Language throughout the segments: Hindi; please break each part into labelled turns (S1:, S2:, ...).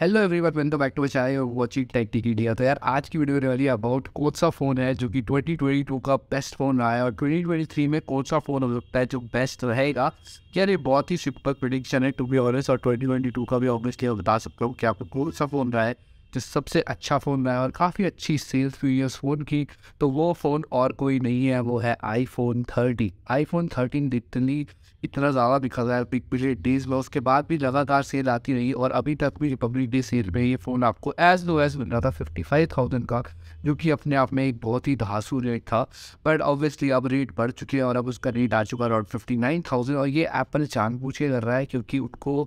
S1: hello everyone welcome back to chai और वॉचिंग टेक टिक इंडिया तो यार आज की वीडियो वाली अबाउट कौन सा फ़ोन है जो कि 2022 का बेस्ट फ़ोन रहा है और 2023 में कौन सा फ़ोन हो सकता है जो बेस्ट रहेगा यार ये बहुत ही सुपर प्रिडिक्शन है टू बी ऑनेस्ट और 2022 का भी ऑब्वियसली बता सकता हूँ कि आपको कौन सा फ़ोन रहा है जो सबसे अच्छा फ़ोन रहा है और काफ़ी अच्छी सेल्स हुई है उस फ़ोन की तो वो फ़ोन और कोई नहीं है वो है iPhone thirteen phone thirteen जितनी इतना ज़्यादा बिका रहा है पिछले डेज में उसके बाद भी लगातार सेल आती रही और अभी तक भी रिपब्लिक डे सेल में ये फ़ोन आपको एज लो एज मिल रहा था फिफ्टी फाइव थाउजेंड का जो कि अपने आप में एक बहुत ही धासू रेट था बट ऑब्वियसली अब रेट बढ़ चुके हैं और अब उसका रेट आ चुका है अराउंड फिफ्टी नाइन थाउजेंड और ये एप्पल चांद पूछे कर रहा है क्योंकि उनको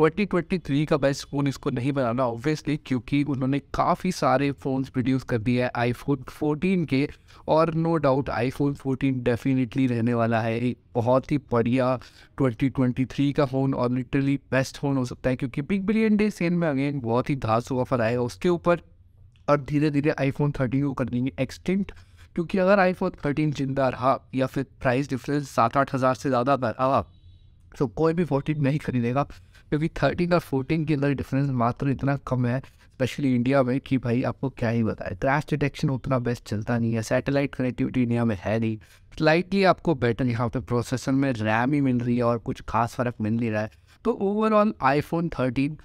S1: 2023 का बेस्ट फ़ोन इसको नहीं बनाना ऑब्वियसली क्योंकि उन्होंने काफ़ी सारे फ़ोन्स प्रोड्यूस कर दिए हैं फोन फोर्टीन के और no doubt iPhone fourteen definitely रहने वाला है एक बहुत ही बढ़िया 2023 का फ़ोन और लिटरली बेस्ट फ़ोन हो सकता है क्योंकि बिग बिलियन डे सेन में अगेन बहुत ही धासु ऑफर आएगा उसके ऊपर और धीरे धीरे आई फोन थर्टीन को कर देंगे एक्सटेंट क्योंकि अगर आई फोन थर्टीन जिंदा रहा या फिर प्राइस डिफरेंस सात आठ हज़ार से ज़्यादा पर रहा तो कोई भी फोर्टीन नहीं खरीदेगा क्योंकि थर्टीन और फोर्टीन के अंदर डिफरेंस मात्र इतना कम है स्पेशली इंडिया में कि भाई आपको क्या ही बताए क्रैश डिटेक्शन उतना बेस्ट चलता नहीं है सैटेलाइट कनेक्टिविटी इंडिया में है नहीं स्लाइटली आपको बेटर यहाँ पे प्रोसेसर में रैम ही मिल रही है और कुछ खास फ़र्क मिल नहीं रहा है तो ओवरऑल आईफोन थर्टीन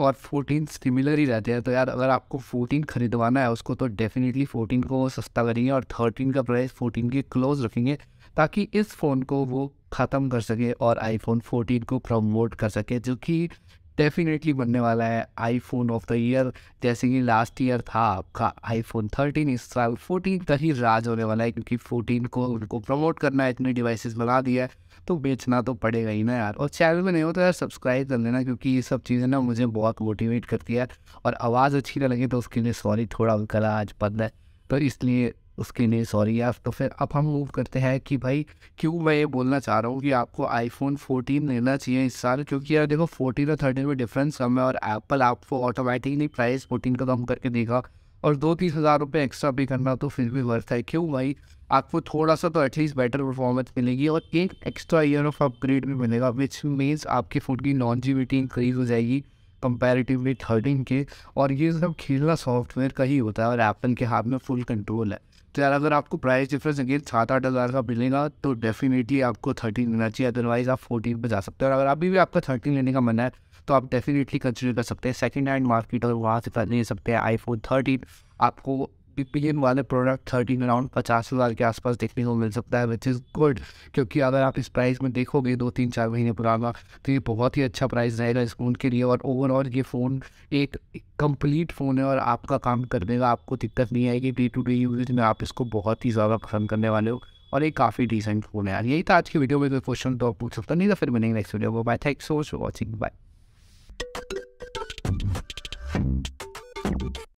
S1: और फोर्टीन सिमिलर ही रहते हैं तो यार अगर आपको फोर्टीन खरीदवाना है उसको तो डेफिनेटली फोर्टीन को सस्ता करेंगे और थर्टीन का प्राइस फोर्टीन के क्लोज रखेंगे ताकि इस फ़ोन को वो ख़त्म कर सके और आईफोन 14 को प्रमोट कर सके जो कि डेफिनेटली बनने वाला है आईफोन ऑफ द ईयर जैसे कि लास्ट ईयर था आपका आईफोन 13 इस साल 14 का ही राज होने वाला है क्योंकि 14 को उनको प्रमोट करना है इतने डिवाइसेस बना दिया है तो बेचना तो पड़ेगा ही ना यार और चैनल में नहीं हो तो यार सब्सक्राइब कर लेना क्योंकि ये सब चीज़ें ना मुझे बहुत मोटिवेट करती है और आवाज़ अच्छी ना लगे तो उसके लिए सॉरी थोड़ा उनका आज बंद है तो इसलिए उसके लिए सॉरी या तो फिर अब हम मूव करते हैं कि भाई क्यों मैं ये बोलना चाह रहा हूँ कि आपको आईफोन फोर्टीन लेना चाहिए इस साल क्योंकि यार देखो फोर्टीन और थर्टीन में डिफरेंस कम है और एप्पल आपको ऑटोमेटिकली प्राइस फोर्टीन का कम तो करके देगा और दो तीस हज़ार रुपये एक्स्ट्रा पे करना तो फिर भी वर्थ है क्यों भाई आपको थोड़ा सा तो एटलीस्ट बेटर परफॉर्मेंस मिलेगी और एक एक्स्ट्रा ईयर ऑफ अपग्रेड भी मिलेगा विच मीन्स आपके फ़ोन की नॉन जी इंक्रीज़ हो जाएगी कंपेरेटिवली थर्टीन के और ये सब खेलना सॉफ्टवेयर का ही होता है और एप्पल के हाथ में फुल कंट्रोल है तो यार अगर आपको प्राइस डिफरेंस अगेन सात आठ हज़ार का मिलेगा तो डेफिनेटली आपको थर्टीन लेना चाहिए अदरवाइज आप फोर्टीन पर जा सकते हैं और अगर अभी भी आपका थर्टीन लेने का मन है तो आप डेफिनेटली कंसिडर कर सकते हैं सेकेंड हैंड मार्केट और वहाँ से ले सकते हैं आईफोन थर्टीन आपको पीपीएम वाले प्रोडक्ट थर्टीन अराउंड पचास हज़ार के आसपास देखने को मिल सकता है विच इज़ गुड क्योंकि अगर आप इस प्राइस में देखोगे दो तीन चार महीने पुराना तो ये बहुत ही अच्छा प्राइस रहेगा इस फ़ोन के लिए और ओवरऑल ये फ़ोन एक कंप्लीट फ़ोन है और आपका काम कर देगा आपको दिक्कत नहीं आएगी डे टू डे यूज में आप इसको बहुत ही ज़्यादा पसंद करने वाले हो और ये काफ़ी डिसेंट फ़ोन है यार यही था आज की वीडियो में कोई तो क्वेश्चन तो आप पूछ सकता नहीं तो फिर मैंने नेक्स्ट वीडियो को bye thank so much watching bye